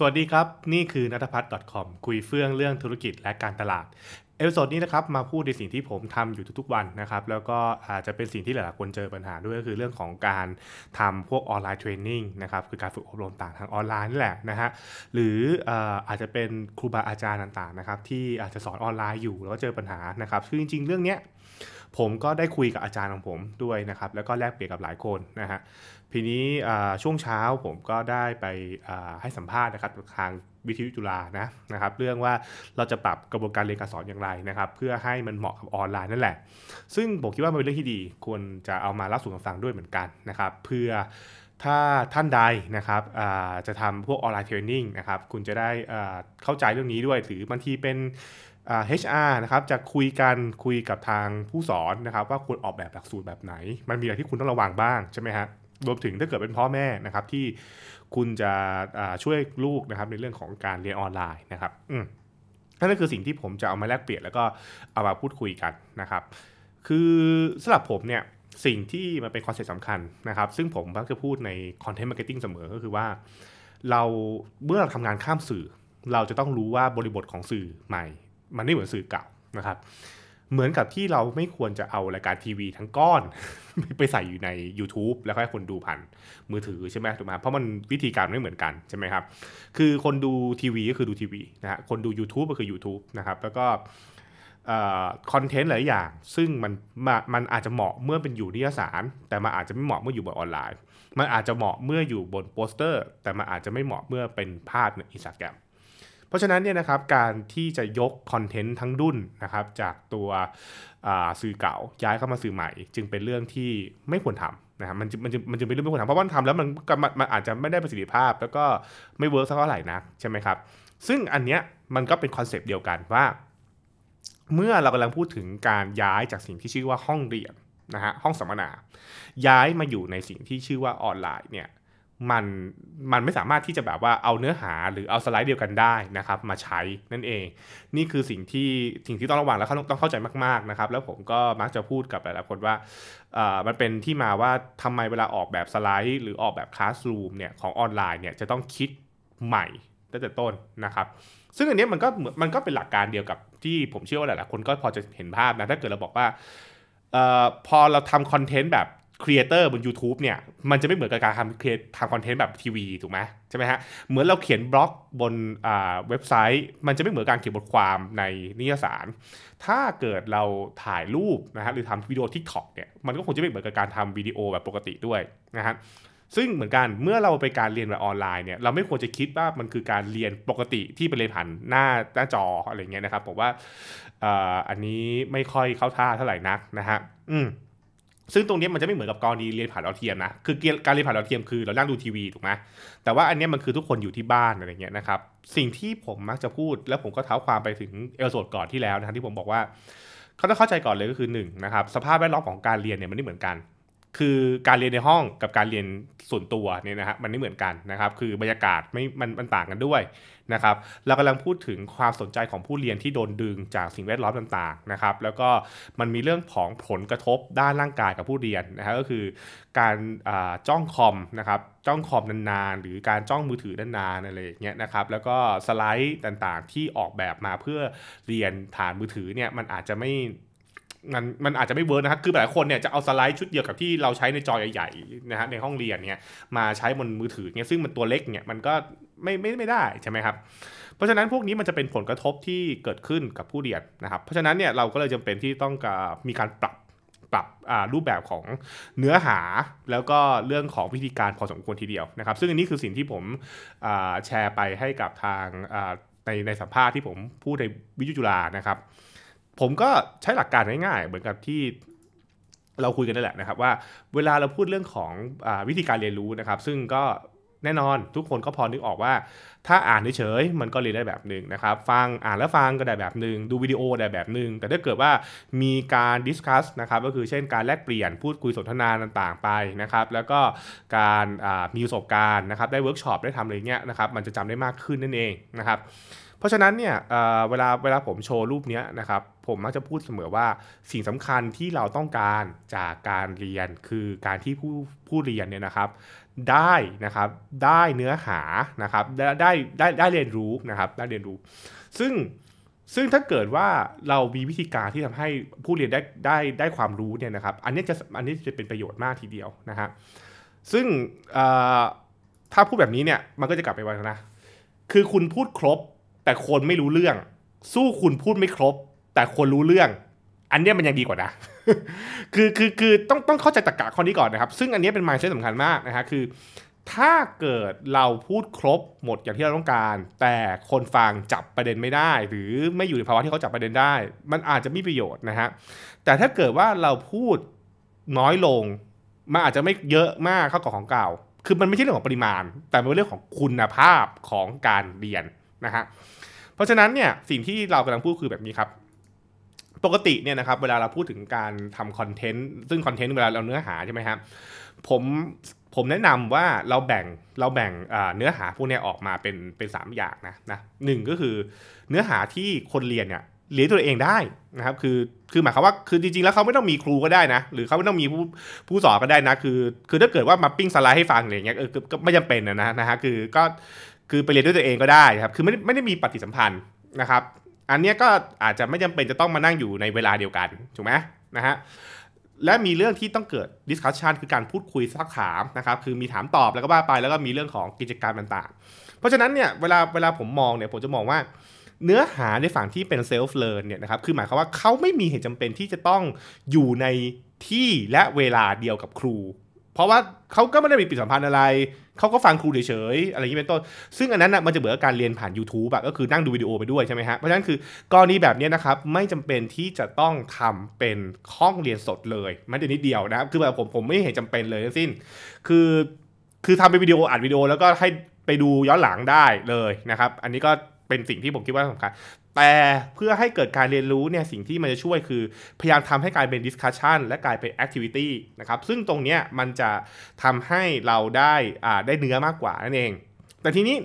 สวัสดีครับ นี่คือนัทพัฒน์ .com คุยเฟื่องเรื่องธุรกิจและการตลาด เอพิโซดนี้นะครับมาพูดในสิ่งที่ผมทำอยู่ทุกๆวันนะครับแล้วก็อาจจะเป็นสิ่งที่หลายๆคนเจอปัญหาด้วยก็คือเรื่องของการทำพวกออนไลน์เทรนนิ่งนะครับคือการฝึกอบรมต่างทางออนไลน์นี่แหละนะฮะหรืออาจจะเป็นครูบาอาจารย์ต่างๆนะครับที่อาจจะสอนออนไลน์อยู่แล้วเจอปัญหานะครับคือจริงๆเรื่องเนี้ยผมก็ได้คุยกับอาจารย์ของผมด้วยนะครับแล้วก็แลกเปลี่ยนกับหลายคนนะฮะทีนี้ช่วงเช้าผมก็ได้ไปให้สัมภาษณ์นะครับทางวิทยุจุฬานะนะครับ เรื่องว่าเราจะปรับกระบวนการเรียนการสอนอย่างไรนะครับ เพื่อให้มันเหมาะกับออนไลน์นั่นแหละซึ่งผมคิดว่ามันเป็นเรื่องที่ดีควรจะเอามาเล่าสู่กันฟังด้วยเหมือนกันนะครับเพื่อถ้าท่านใดนะครับจะทำพวกออนไลน์เทรนนิ่งนะครับคุณจะได้เข้าใจเรื่องนี้ด้วยหรือบางทีเป็น HR นะครับจะคุยกันคุยกับทางผู้สอนนะครับว่าควรออกแบบหลักสูตรแบบไหน มันมีอะไรที่คุณต้องระวังบ้าง ใช่ไหมฮะ รวมถึงถ้าเกิดเป็นพ่อแม่นะครับที่คุณจะช่วยลูกนะครับในเรื่องของการเรียนออนไลน์นะครับ อืม นั่นก็คือสิ่งที่ผมจะเอามาแลกเปลี่ยนแล้วก็เอามาพูดคุยกันนะครับ คือสำหรับผมเนี่ยสิ่งที่มันเป็นคอนเซ็ปต์สำคัญนะครับซึ่งผมมักจะพูดในคอนเทนต์มาร์เก็ตติ้งเสมอ ก็คือว่า เราเมื่อเราทำงานข้ามสื่อ เราจะต้องรู้ว่าบริบทของสื่อใหม่มันไม่เหมือนสื่อเก่านะครับ เหมือนกับที่เราไม่ควรจะเอารายการทีวีทั้งก้อนไปใส่อยู่ใน YouTube แล้วให้คนดูผ่านมือถือใช่ไหมถูกไหมเพราะมันวิธีการไม่เหมือนกันใช่ไหมครับ คือคนดูทีวีก็คือดูทีวีนะฮะ คนดู YouTube ก็คือ YouTube นะครับ แล้วก็คอนเทนต์หลายอย่าง ซึ่งมันมันอาจจะเหมาะเมื่อเป็นอยู่นิยสาร แต่มันอาจจะไม่เหมาะเมื่ออยู่บนออนไลน์ มันอาจจะเหมาะเมื่ออยู่บนโปสเตอร์ แต่มันอาจจะไม่เหมาะเมื่อเป็นภาพในอินสตาแกรมเพราะฉะนั้นเนี่ยนะครับการที่จะยกคอนเทนต์ทั้งดุนนะครับ จากตัวสื่อเก่าย้ายเข้ามาสื่อใหม่ จึงเป็นเรื่องที่ไม่ควรทำนะครับมันมันจะมันจะเป็นเรื่องไม่ควรทำเพราะว่าทำแล้วมันมันอาจจะไม่ได้ประสิทธิภาพแล้วก็ไม่เวิร์กสักเท่าไหร่นะใช่ไหมครับซึ่งอันเนี้ยมันก็เป็นคอนเซปต์เดียวกันว่า เมื่อเรากำลังพูดถึงการย้ายจากสิ่งที่ชื่อว่าห้องเรียนนะฮะห้องสัมมนา ย้ายมาอยู่ในสิ่งที่ชื่อว่าออนไลน์เนี่ยมันมันไม่สามารถที่จะแบบว่าเอาเนื้อหาหรือเอาสไลด์เดียวกันได้นะครับ มาใช้นั่นเอง นี่คือสิ่งที่สิ่งที่ต้องระวังแล้วต้องเข้าใจมากๆนะครับแล้วผมก็มักจะพูดกับหลายๆคนว่า มันเป็นที่มาว่าทำไมเวลาออกแบบสไลด์หรือออกแบบคลาสรูมเนี่ยของออนไลน์เนี่ยจะต้องคิดใหม่ตั้งแต่ต้นนะครับ ซึ่งอันนี้มันก็มันก็เป็นหลักการเดียวกับที่ผมเชื่อว่าหลายๆคนก็พอจะเห็นภาพนะถ้าเกิดเราบอกว่าออพอเราทำคอนเทนต์แบบครีเอเตอร์บน YouTube เนี่ยมันจะไม่เหมือนกับการทำครีเอทำคอนเทนต์แบบทีวีถูกไหมใช่ไหมฮะเหมือนเราเขียนบล็อกบนเว็บไซต์ มันจะไม่เหมือนการเขียนบทความในนิยสาร ถ้าเกิดเราถ่ายรูปนะฮะหรือทำวิดีโอทิกทอกเนี่ยมันก็คงจะไม่เหมือนกับการทำวิดีโอแบบปกติด้วยนะฮะซึ่งเหมือนกันเมื่อเราไปการเรียนแบบออนไลน์เนี่ยเราไม่ควรจะคิดว่ามันคือการเรียนปกติที่ไปเรียนผ่านหน้าหน้าจออะไรเงี้ยนะครับผมว่าอันนี้ไม่ค่อยเข้าท่าเท่าไหร่นักนะฮะอืมซึ่งตรงนี้มันจะไม่เหมือนกับกรณีเรียนผ่านดาวเทียมนะ คือการเรียนผ่านดาวเทียมคือเรานั่งดูทีวีถูกไหม แต่ว่าอันนี้มันคือทุกคนอยู่ที่บ้านอะไรเงี้ยนะครับ สิ่งที่ผมมักจะพูดแล้วผมก็เท้าความไปถึงเอลโซดก่อนที่แล้วนะที่ผมบอกว่า เขาต้องเข้าใจก่อนเลยก็คือ1นนะครับสภาพแวดล้อมของการเรียนเนี่ยมันไม่เหมือนกันคือการเรียนในห้องกับการเรียนส่วนตัวเนี่ยนะฮะมันไม่เหมือนกันนะครับ คือบรรยากาศไม่มันมันต่างกันด้วยนะครับเรากำลังพูดถึงความสนใจของผู้เรียนที่โดนดึงจากสิ่งแวดล้อมต่าง ๆนะครับ แล้วก็มันมีเรื่องของผลกระทบด้านร่างกายกับผู้เรียนนะฮะก็คือ การจ้องคอมนะครับจ้องคอมนานๆ หรือการจ้องมือถือนานๆอะไรอย่างเงี้ยนะครับ แล้วก็สไลด์ต่างๆที่ออกแบบมาเพื่อเรียนฐานมือถือเนี่ยมันอาจจะไม่มันมันอาจจะไม่เวิร์กนะครับคือหลายคนเนี่ยจะเอาสไลด์ชุดเดียวกับที่เราใช้ในจอใหญ่ๆนะฮะในห้องเรียนเนี่ยมาใช้บนมือถือเนี่ยซึ่งมันตัวเล็กเนี่ยมันก็ไม่ไม่ไม่ได้ใช่ไหมครับ เพราะฉะนั้นพวกนี้มันจะเป็นผลกระทบที่เกิดขึ้นกับผู้เรียนนะครับ เพราะฉะนั้นเนี่ยเราก็เลยจำเป็นที่ต้องมีการปรับปรับรูปแบบของเนื้อหาแล้วก็เรื่องของวิธีการพอสมควรทีเดียวนะครับ ซึ่งอันนี้คือสิ่งที่ผมแชร์ไปให้กับทางในในสัมภาษณ์ที่ผมพูดในวิจุจุลานะครับผมก็ใช้หลักการง่ายๆ เหมือนกับที่เราคุยกันนั่นแหละนะครับว่าเวลาเราพูดเรื่องของอวิธีการเรียนรู้นะครับ ซึ่งก็แน่นอนทุกคนก็พอนึกออกว่า ถ้าอ่านเฉยๆ มันก็เรียนได้แบบหนึ่งนะครับ ฟังอ่านแล้วฟังก็ได้แบบหนึ่งดูวิดีโอได้แบบหนึ่งแต่ถ้าเกิดว่ามีการดิสคัสนะครับก็คือเช่นการแลกเปลี่ยนพูดคุยสนทนาต่าง ๆ ไปนะครับ แล้วก็การมีประสบการณ์นะครับได้เวิร์กช็อปได้ทำอะไรเงี้ยนะครับมันจะจำได้มากขึ้นนั่นเองนะครับเพราะฉะนั้นเนี่ยเเวลาเวลาผมโชว์รูปนี้นะครับ ผมมักจะพูดเสมอว่าสิ่งสำคัญที่เราต้องการจากการเรียนคือการที่ผู้ผู้เรียนเนี่ยนะครับได้นะครับได้เนื้อหานะครับได้ได้ได้ได้เรียนรู้นะครับได้เรียนรู้ ซึ่งซึ่งถ้าเกิดว่าเรามีวิธีการที่ทำให้ผู้เรียนได้ได้ได้ความรู้เนี่ยนะครับอันนี้จะอันนี้จะเป็นประโยชน์มากทีเดียวนะฮะซึ่งถ้าพูดแบบนี้เนี่ยมันก็จะกลับไปวันนะ คือคุณพูดครบแต่คนไม่รู้เรื่อง สู้คุณพูดไม่ครบ แต่คนรู้เรื่อง อันนี้มันยังดีกว่านะ คือ คือ คือ ต้อง ต้องเข้าใจตรรกะข้อนี้ ก่อน นะครับ ซึ่งอันนี้เป็น มายเซตสำคัญ มาก นะฮะคือ ถ้าเกิดเราพูดครบหมด อย่าง ที่เราต้องการ แต่คนฟังจับประเด็นไม่ได้ หรือไม่อยู่ ใน ภาวะที่เขาจับประเด็นได้ มันอาจจะ ไม่ ประโยชน์ นะฮะ แต่ถ้า เกิด ว่าเราพูดน้อยลง มัน อาจจะ ไม่ เยอะ มาก เข้า กับ ของเก่าคือ มัน ไม่ใช่ เรื่อง ของ ปริมาณ แต่เป็นเรื่องของคุณภาพของการเรียนนะฮะเพราะฉะนั้นเนี่ยสิ่งที่เรากำลังพูดคือแบบนี้ครับ ปกติเนี่ยนะครับ เวลาเราพูดถึงการทำคอนเทนต์ซึ่งคอนเทนต์เวลาเราเนื้อหาใช่ไหมครับผมผมแนะนำว่าเราแบ่งเราแบ่งเนื้อหาพวกนี้ออกมาเป็นเป็นสามอย่างนะนะหนึ่งก็คือเนื้อหาที่คนเรียนเนี่ยเรียนตัวเองได้นะครับ คือคือหมายความว่าคือจริงๆแล้วเขาไม่ต้องมีครูก็ได้นะหรือเขาไม่ต้องมีผู้ผู้สอนก็ได้นะ คือ คือถ้าเกิดว่ามาปิ้งสไลด์ให้ฟังอะไรเงี้ยเออก็ไม่จำเป็นนะนะฮะคือก็คือไปเรียนด้วยตัวเองก็ได้ครับ คือไม่ไม่ได้มีปฏิสัมพันธ์นะครับ อันนี้ก็อาจจะไม่จำเป็นจะต้องมานั่งอยู่ในเวลาเดียวกัน ถูกไหมนะฮะ และมีเรื่องที่ต้องเกิดดิสคัชชันคือการพูดคุยซักถามนะครับ คือมีถามตอบแล้วก็ว่าไป แล้วก็มีเรื่องของกิจการต่างๆ เพราะฉะนั้นเนี่ยเวลาเวลาผมมองเนี่ยผมจะมองว่าเนื้อหาในฝั่งที่เป็นเซลฟ์เลิร์นเนี่ยนะครับ คือหมายความว่าเขาไม่มีเหตุจำเป็นที่จะต้องอยู่ในที่และเวลาเดียวกับครูเพราะว่าเขาก็ไม่ได้มีปิดสัมพันธ์อะไร เขาก็ฟังครูเฉยๆอะไรอย่างนี้เป็นต้น ซึ่งอันนั้นนะมันจะเหมือนการเรียนผ่าน YouTube อะก็คือนั่งดูวิดีโอไปด้วยใช่ไหมฮะ เพราะฉะนั้นคือกรณีแบบนี้นะครับ ไม่จำเป็นที่จะต้องทำเป็นห้องเรียนสดเลยแม้แต่นิดเดียวนะคือแบบผมผมไม่เห็นจำเป็นเลยทั้งสิ้น คือ คือทำเป็นวิดีโออัดวิดีโอแล้วก็ให้ไปดูย้อนหลังได้เลยนะครับอันนี้ก็เป็นสิ่งที่ผมคิดว่าสำคัญแต่เพื่อให้เกิดการเรียนรู้เนี่ยสิ่งที่มันจะช่วยคือพยายามทำให้กลายเป็นดิสคัชชันและกลายเป็นแอคทิวิตี้นะครับซึ่งตรงเนี้ยมันจะทำให้เราได้อ่าได้เนื้อมากกว่านั่นเอง แต่ทีนี้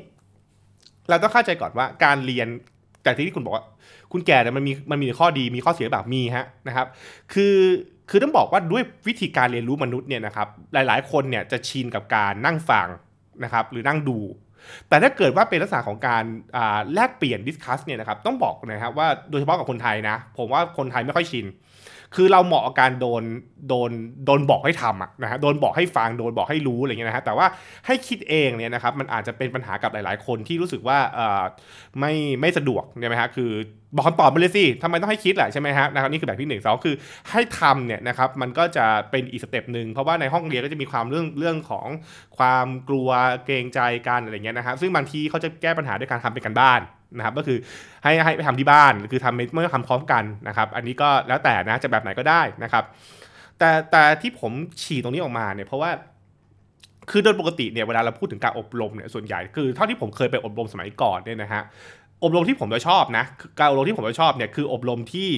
เราต้องเข้าใจก่อนว่าการเรียนแต่ที่คุณบอกว่าคุณแก่เนี่ยมันมีมันมีข้อดีมีข้อเสียแบบมีฮะนะครับคือคือต้องบอกว่าด้วยวิธีการเรียนรู้มนุษย์เนี่ยนะครับหลาย ๆคนเนี่ยจะชินกับการนั่งฟังนะครับหรือนั่งดูแต่ถ้าเกิดว่าเป็นลักษณะของการแลกเปลี่ยนดิสคัสเนี่ยนะครับต้องบอกนะครับว่าโดยเฉพาะกับคนไทยนะผมว่าคนไทยไม่ค่อยชินคือเราเหมาะกับการโดนโดนโดนบอกให้ทำอะนะฮะโดนบอกให้ฟังโดนบอกให้รู้อะไรเงี้ยนะฮะแต่ว่าให้คิดเองเนี่ยนะครับมันอาจจะเป็นปัญหากับหลายๆ คนที่รู้สึกว่าเอ่อไม่ไม่สะดวกใช่ไหมฮะคือบอกคำตอบมาเลยสิทำไมต้องให้คิดแหละใช่ไหมฮะนะครับนี่คือแบบที่หนึ่งสองคือให้ทำเนี่ยนะครับมันก็จะเป็นอีกสเต็ปหนึ่งเพราะว่าในห้องเรียนก็จะมีความเรื่องเรื่องของความกลัวเกรงใจกันอะไรเงี้ยนะฮะซึ่งบางทีเขาจะแก้ปัญหาด้วยการทำเป็นการบ้านนะครับก็คือให้ให้ไปทำที่บ้านคือทำเมื่อทำพร้อมกันนะครับอันนี้ก็แล้วแต่นะจะแบบไหนก็ได้นะครับแต่แต่ที่ผมฉี่ตรงนี้ออกมาเนี่ยเพราะว่าคือโดยปกติเนี่ยเวลาเราพูดถึงการอบรมเนี่ยส่วนใหญ่คือเท่าที่ผมเคยไปอบรมสมัยก่อนเนี่ยนะฮะอบรมที่ผมจะชอบนะการอบรมที่ผมจะชอบเนี่ยคืออบรมที่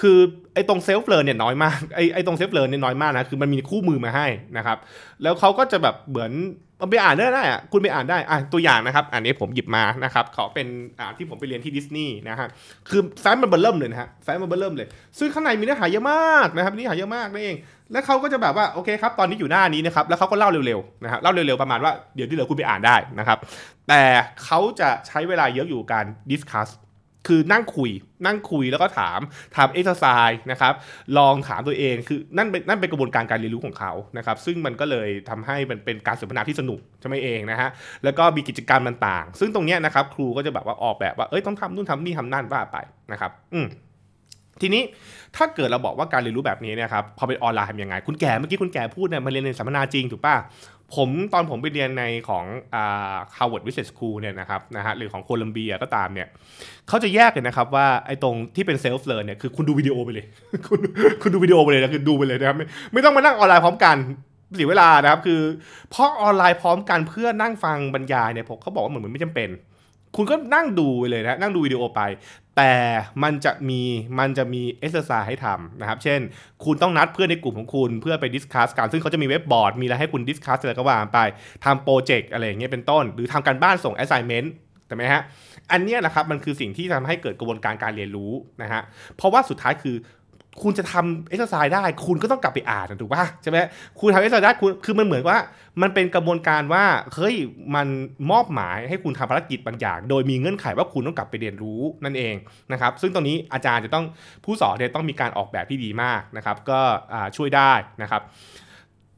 คือไอ้ตรงเซลฟ์เลิร์นเนี่ยน้อยมากไอ้ไอ้ตรงเซลฟ์เลิร์นเนี่ยน้อยมากนะคือมันมีคู่มือมาให้นะครับ แล้วเขาก็จะแบบเหมือนไปอ่านได้ได้อะคุณไปอ่านได้อ่ะตัวอย่างนะครับ อันนี้ผมหยิบมานะครับเขาเป็นอ่าที่ผมไปเรียนที่ดิสนีย์นะฮะ คือไซส์มันเบิ่มเลยนะฮะไซส์มันเบิ่มเลยซึ่งข้างในมีเนื้อหาเยอะมากนะครับเนื้อหาเยอะมากนั่นเอง แล้วเขาก็จะแบบว่า โอเคครับ ตอนนี้อยู่หน้านี้นะครับ แล้วเขาก็เล่าเร็วๆนะครับเล่าเร็วๆประมาณว่า เดี๋ยวที่เหลือคุณไปอ่านได้นะครับ แต่เขาจะใช้เวลาเยอะอยู่การดิสคัสคือนั่งคุย นั่งคุยแล้วก็ถามถามเอ็กซ์ไซส์นะครับลองถามตัวเองคือนั่นเป็นนั่นเป็นกระบวนการการเรียนรู้ของเขานะครับซึ่งมันก็เลยทำให้มันเป็นการสนทนาที่สนุก ใช่ไหมเองนะฮะ แล้วก็มีกิจกรรมต่างๆซึ่งตรงเนี้ยนะครับ ครูก็จะแบบว่าออกแบบว่า เอ้ยต้อง ทำนู่นทำนี่ทำนั่นว่าไปนะครับ อืมทีนี้ถ้าเกิดเราบอกว่าการเรียนรู้แบบนี้เนี่ยครับพอเป็นออนไลน์ทำยังไง คุณแก่เมื่อกี้คุณแก่พูดเนี่ยมาเรียนในสัมมนาจริง ถูกปะผมตอนผมไปเรียนในของอ่า Harvard Business School เนี่ยนะครับนะฮะหรือของโคลัมเบียก็ตามเนี่ยเขาจะแยกเลยนะครับว่าไอ้ตรงที่เป็นเซลฟ์เลิร์นเนี่ยคือคุณดูวิดีโอไปเลย คุณคุณดูวิดีโอไปเลยนะคือดูไปเลยนะครับไม่ไม่ต้องมานั่งออนไลน์พร้อมกันเสียเวลานะครับคือเพราะออนไลน์พร้อมกันเพื่อนั่งฟังบรรยายเนี่ยผมเขาบอกว่าเหมือนนไม่จำเป็น คุณก็นั่งดูไปเลยนะนั่งดูวิดีโอไปแต่มันจะมีมันจะมีเอสเซอร์ไซส์ให้ทำนะครับ เช่น คุณต้องนัดเพื่อนในกลุ่มของคุณเพื่อไปดิสคัสกันซึ่งเขาจะมีเว็บบอร์ดมีอะไรให้คุณดิสคัสอะไรก็ว่าไปทำโปรเจกต์อะไรเงี้ยเป็นต้นหรือทำการบ้านส่งแอสไซเมนต์ถูกไหมฮะ อันนี้นะครับ มันคือสิ่งที่ทำให้เกิดกระบวนการการเรียนรู้นะฮะเพราะว่าสุดท้ายคือคุณจะทำเอ็กซ์ไซส์ได้ คุณก็ต้องกลับไปอ่านถูกป่ะใช่ไหม คุณทำเอ็กซ์ไซส์ได้คุณคือมันเหมือนว่า มันเป็นกระบวนการว่า เฮ้ย มันมอบหมายให้คุณทำภารกิจบางอย่าง โดยมีเงื่อนไขว่าคุณต้องกลับไปเรียนรู้นั่นเองนะครับ ซึ่งตรงนี้อาจารย์จะต้องผู้สอนจะต้องมีการออกแบบที่ดีมากนะครับ ก็ช่วยได้นะครับ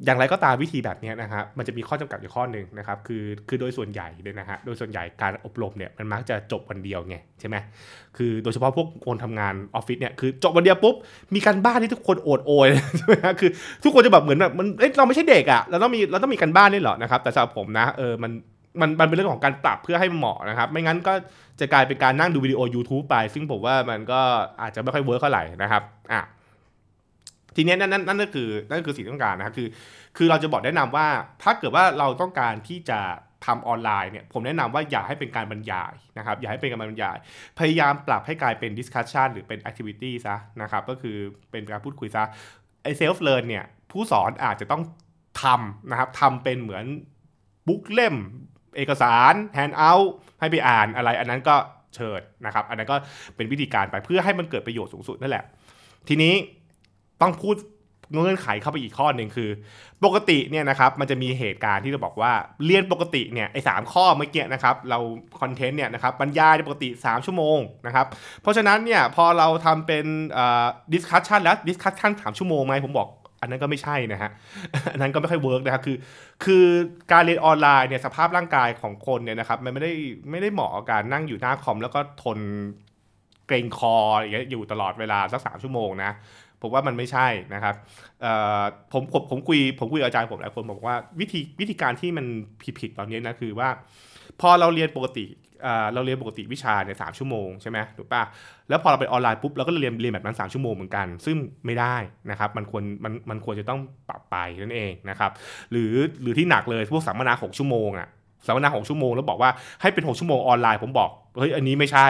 อย่างไรก็ตามวิธีแบบนี้นะครับมันจะมีข้อจำกัดอยู่ข้อหนึ่งนะครับคือคือโดยส่วนใหญ่เลยนะฮะโดยส่วนใหญ่การอบรมเนี่ยมันมักจะจบวันเดียวไงใช่ไหมคือโดยเฉพาะพวกคนทำงานออฟฟิศเนี่ยคือจบวันเดียวปุ๊บมีการบ้านที่ทุกคนโอดโอยใช่ไหมฮะคือทุกคนจะแบบเหมือนแบบมันเอ้ยเราไม่ใช่เด็กอะ่ะเราต้องมีเราต้องมีการบ้านนี่เหรอนะครับแต่สำหรับผมนะเออมันมันมันเป็นเรื่องของการปรับเพื่อให้เหมาะนะครับ ไม่งั้นก็จะกลายเป็นการนั่งดูวิดีโอ YouTube ไป ซึ่งผมว่ามันก็อาจจะไม่ค่อยเวิร์กเท่าไหร่นะครับอ่ะทีนี้นั่นนั่นนั่นก็คือนั่นคือสิ่งต้องการนะครับคือ คือเราจะบอกแนะนำว่าถ้าเกิดว่าเราต้องการที่จะทำออนไลน์เนี่ยผมแนะนำว่าอย่าให้เป็นการบรรยายนะครับ อย่าให้เป็นการบรรยาย พยายามปรับให้กลายเป็นดิสคัชชันหรือเป็นแอคทิวิตี้ซะนะครับ ก็คือเป็นการพูดคุยซะไอเซลฟ์เลิร์นเนี่ย ผู้สอนอาจจะต้องทำนะครับทำเป็นเหมือนบุ๊กเล่ม เอกสารแฮนด์เอาท์ให้ไปอ่านอะไรอันนั้นก็เชิญนะครับอันนั้นก็เป็นวิธีการไปเพื่อให้มันเกิดประโยชน์สูงสุดนั่นแหละทีนี้ต้องพูดเงื่อนไขเข้าไปอีกข้อหนึ่งคือ ปกติเนี่ยนะครับมันจะมีเหตุการณ์ที่เราบอกว่าเรียนปกติเนี่ยไอ้สข้อเมื่อกี้นะครับ เราคอนเทนต์เนี่ยนะครับบรรยายปกติ 3 ชั่วโมงนะครับ เพราะฉะนั้นเนี่ยพอเราทำเป็นดิสคัชชันแล้วดิสคัชชันสามชั่วโมงไหมผมบอกอันนั้นก็ไม่ใช่นะฮะ อันนั้นก็ไม่ค่อยเวิร์กนะครับคือ คือการเรียนออนไลน์เนี่ยสภาพร่างกายของคนเนี่ยนะครับมันไม่ได้ไม่ได้เหมาะกับการนั่งอยู่หน้าคอมแล้วก็ทนเกรงคออย่างเงี้ยอยู่ตลอดเวลาสักสามชั่วโมงนะผมว่ามันไม่ใช่นะครับผมผมผมคุยผมคุยอาจารย์ผมหลายคนบอกว่า วิธีวิธีการที่มันผิดๆตอนนี้นะคือว่า พอเราเรียนปกติเราเรียนปกติวิชาเนี่ยสามชั่วโมงใช่ไหมถูกป่ะแล้วพอเราไปออนไลน์ปุ๊บเราก็เรียนเรียนแบบนั้นสามชั่วโมงเหมือนกันซึ่งไม่ได้นะครับมันควรมันมันควรจะต้องปรับไปนั่นเองนะครับหรือหรือที่หนักเลยพวกสัมมนาหกชั่วโมงอะสัมมนาหกชั่วโมงแล้วบอกว่าให้เป็นหกชั่วโมงออนไลน์ผมบอกเฮ้ยอันนี้ไม่ใช่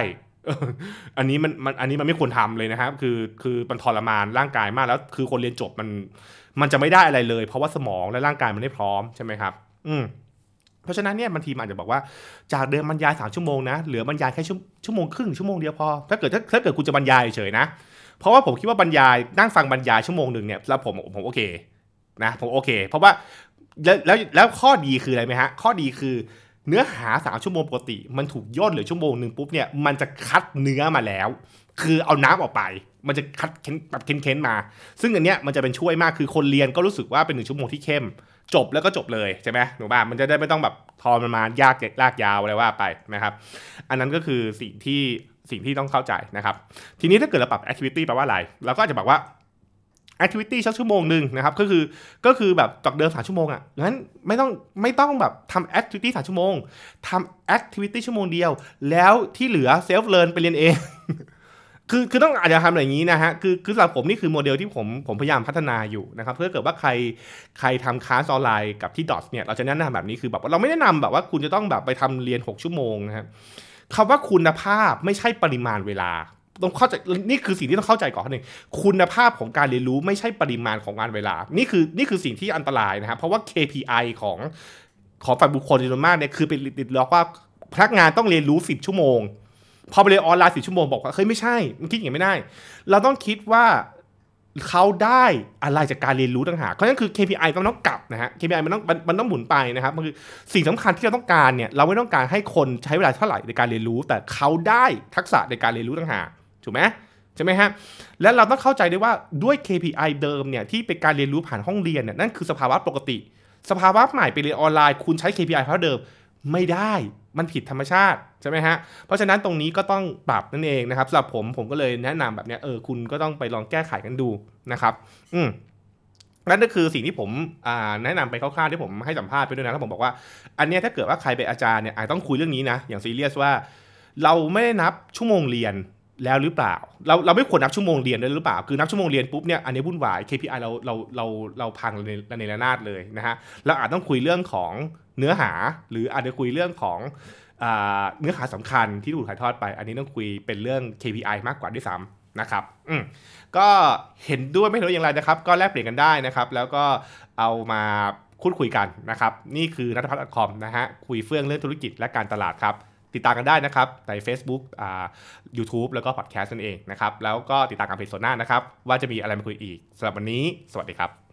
อันนี้มันมันอันนี้มันไม่ควรทำเลยนะครับ คือคือมันทรมานร่างกายมากแล้ว คือคนเรียนจบมันมันจะไม่ได้อะไรเลยเพราะว่าสมองและร่างกายมันไม่พร้อมใช่ไหมครับ อืมเพราะฉะนั้นเนี่ยบางทีมันอาจจะบอกว่า จากเดิมบรรยายสามชั่วโมงนะเหลือบรรยายแค่ชั่วโมงครึ่งชั่วโมงเดียวพอถ้าเกิดถ้าถ้าเกิดคุณจะบรรยายเฉยนะเพราะว่าผมคิดว่าบรรยายนั่งฟังบรรยายชั่วโมงหนึ่งเนี่ยแล้วผมผมโอเค นะ ผมโอเค เพราะว่า แล้วแล้วแล้วข้อดีคืออะไรไหมฮะข้อดีคือเนื้อหาสามชั่วโมง ปกติ มัน ถูกย่นเหลือ ชั่วโมงหนึ่งปุ๊บ เนี่ย มันจะคัดเนื้อมาแล้ว คือ เอา น้ำออก ไป มัน จะ คัด เค้นแบบเค้นๆมา ซึ่ง อันเนี้ย มัน จะเป็นช่วยมาก คือคนเรียนก็ รู้สึกว่าเป็นหนึ่งชั่วโมง ที่ เข้ม จบ แล้ว ก็ จบ เลย ใช่ไหมหนูบ้ามัน จะ ได้ ไม่ ต้อง แบบ ทอนมันมายากเ็ลาก ยาวอะไรว่า ไปนะครับ อัน นั้น ก็คือ สิ่ง ที่ สิ่ง ที่ ต้อง เข้าใจ นะครับ ทีนี้ถ้าเกิดเราปรับคทิวิตี้แปลว่าอะไร เราก็จะบอกว่าแอคทิวิตี้ชั่วโมงหนึ่งนะครับก็คือก็คือแบบจากเดิมสามชั่วโมงอะ่ะงั้นไม่ต้องไม่ต้องแบบทำแอคทิวิตี้สามชั่วโมงทำแอคทิวิตี้ชั่วโมงเดียว แล้วที่เหลือเซลฟ์เลิร์นไปเรียนเองคือคือต้องอาจจะทำอย่างนี้นะฮะ คือคือสำหรับผมนี่คือโมเดลที่ผมผมพยายามพัฒนาอยู่นะครับเพื่อเกิดว่าใครใครทำคลาสออนไลน์กับที่ดอทเนี่ยเราจะแนะนำแบบนี้คือแบบเราไม่แนะนำแบบว่าคุณจะต้องแบบไปทำเรียน 6 ชั่วโมงนะครับคำว่าคุณภาพไม่ใช่ปริมาณเวลาต้องเข้าใจนี่คือสิ่งที่ต้องเข้าใจก่อนหนึ่งคุณภาพของการเรียนรู้ไม่ใช่ปริมาณของงานเวลา นี่คือนี่คือสิ่งที่อันตรายนะครับ เพราะว่า KPI ของของฝ่ายบุคคลจำนวนมากเนี่ยคือเป็นติดล็อกว่าพนักงานต้องเรียนรู้10 ชั่วโมง พอไปเรียนออนไลน์สิชั่วโมงบอกว่าเฮ้ยไม่ใช่ มันคิดอย่างไม่ได้ เราต้องคิดว่าเขาได้อะไรจากการเรียนรู้ต่างหากเพราะนั้นคือ KPI ก็ต้องกลับนะฮะ KPI มันต้องมันต้องหมุนไปนะครับมันคือสิ่งสำคัญที่เราต้องการเนี่ยเราไม่ต้องการให้คนใช้เวลาเท่าไหร่ในการเรียนรู้ แต่เขาได้ทักษะในการเรียนรู้ต่างหากถูกไหมใช่ไหมฮะ และเราต้องเข้าใจด้วยว่าด้วย KPI เดิมเนี่ยที่เป็นการเรียนรู้ผ่านห้องเรียนเนี่ยนั่นคือสภาวะปกติ สภาวะใหม่ไปเรียนออนไลน์ คุณใช้ KPI เพราเดิมไม่ได้มันผิดธรรมชาติใช่ไหมฮะ เพราะฉะนั้นตรงนี้ก็ต้องปรับนั่นเองนะครับสำหรับผม ผมก็เลยแนะนำแบบนี้เออคุณก็ต้องไปลองแก้ไขกันดูนะครับ อืมนั่นก็คือสิ่งที่ผมแนะนำไปคร่าวๆที่ผมให้สัมภาษณ์ไปด้วยนะแล้วผมบอกว่า อันนี้ถ้าเกิดว่าใครเป็นอาจารย์เนี่ยอาจต้องคุยเรื่องนี้นะอย่างซีเรียสว่า เราไม่ได้นับชั่วโมงเรียนแล้วหรือเปล่าเราเราไม่ควรนับชั่วโมงเรียนด้วยหรือเปล่าคือนับชั่วโมงเรียนปุ๊บเนี่ยอันนี้วุ่นวาย KPI เราเราเราเราพังในในระนาดเลยนะฮะเราอาจต้องคุยเรื่องของเนื้อหาหรืออาจจะคุยเรื่องของเนื้อหาสำคัญที่ถูกถ่ายทอดไป อันนี้ต้องคุยเป็นเรื่อง KPI มากกว่าด้วยซ้ำนะครับอืมก็เห็นด้วยไม่เห็นด้วยอย่างไรนะครับ ก็แลกเปลี่ยนกันได้นะครับ แล้วก็เอามาคุยคุยกันนะครับนี่คือนัทพัฒน์คอมนะฮะคุยเฟื่องเรื่องธุรกิจและการตลาดครับติดตามกันได้นะครับ ใน Facebook อ่า u t u b e แล้วก็ Podcast นั่นเองนะครับ แล้วก็ติดตามกันเพจโซน่านะครับ ว่าจะมีอะไรมาคุยอีกสำหรับวันนี้สวัสดีครับ